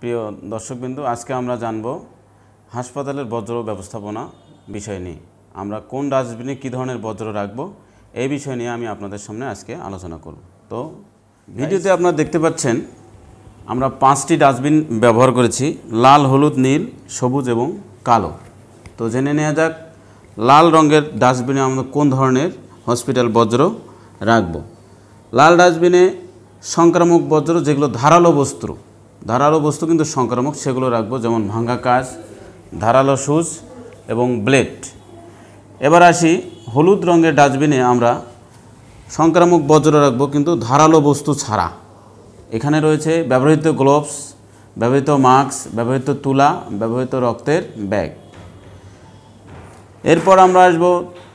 প্রিয় দর্শকবিন্দু আজকে আমরা জানব হাসপাতালের বজ্র ব্যবস্থাপনা বিষয় নিয়ে আমরা কোন ডাস্টবিনে কী ধরনের বজ্র রাখবো এই বিষয় নিয়ে আমি আপনাদের সামনে আজকে আলোচনা করব তো ভিডিওতে আপনারা দেখতে পাচ্ছেন আমরা পাঁচটি ডাস্টবিন ব্যবহার করেছি লাল হলুদ নীল সবুজ এবং কালো তো জেনে নেওয়া যাক লাল রঙের ডাস্টবিনে আমরা কোন ধরনের হসপিটাল বজ্র রাখব লাল ডাস্টবিনে সংক্রামক বজ্র যেগুলো ধারালো বস্ত্র ধারালো বস্তু কিন্তু সংক্রামক সেগুলো রাখবো যেমন ভাঙ্গা কাজ ধারালো সুচ এবং ব্লেড এবার আসি হলুদ রঙের ডাস্টবিনে আমরা সংক্রামক বজ্র রাখবো কিন্তু ধারালো বস্তু ছাড়া এখানে রয়েছে ব্যবহৃত গ্লোভস ব্যবহৃত মাস্ক ব্যবহৃত তুলা ব্যবহৃত রক্তের ব্যাগ এরপর আমরা আসব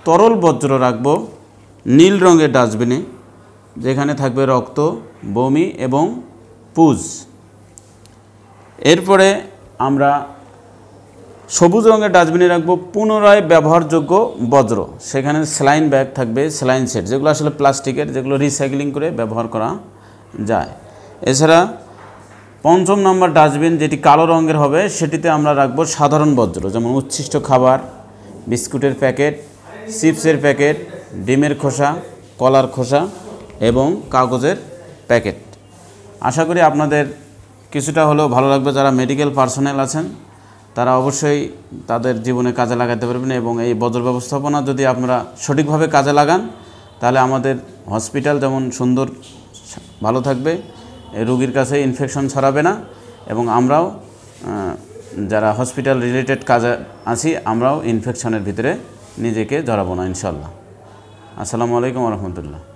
তরল বজ্র রাখব নীল রঙের ডাস্টবিনে যেখানে থাকবে রক্ত বমি এবং পুজ এরপরে আমরা সবুজ রঙের ডাস্টবিনে রাখবো পুনরায় ব্যবহারযোগ্য বজ্র সেখানে স্যালাইন ব্যাগ থাকবে স্লাইন সেট যেগুলো আসলে প্লাস্টিকের যেগুলো রিসাইক্লিং করে ব্যবহার করা যায় এছাড়া পঞ্চম নম্বর ডাস্টবিন যেটি কালো রঙের হবে সেটিতে আমরা রাখবো সাধারণ বজ্র যেমন উচ্ছিষ্ট খাবার বিস্কুটের প্যাকেট চিপসের প্যাকেট ডিমের খোসা কলার খোসা এবং কাগজের প্যাকেট আশা করি আপনাদের কিছুটা হলেও ভালো লাগবে যারা মেডিকেল পার্সোনেল আছেন তারা অবশ্যই তাদের জীবনে কাজে লাগাতে পারবেন এবং এই বদল ব্যবস্থাপনা যদি আপনারা সঠিকভাবে কাজে লাগান তাহলে আমাদের হসপিটাল যেমন সুন্দর ভালো থাকবে রুগীর কাছে ইনফেকশন ছড়াবে না এবং আমরাও যারা হসপিটাল রিলেটেড কাজে আছি আমরাও ইনফেকশনের ভিতরে নিজেকে জড়াবো না ইনশাল্লাহ আসসালামু আলাইকুম রহমতুল্লাহ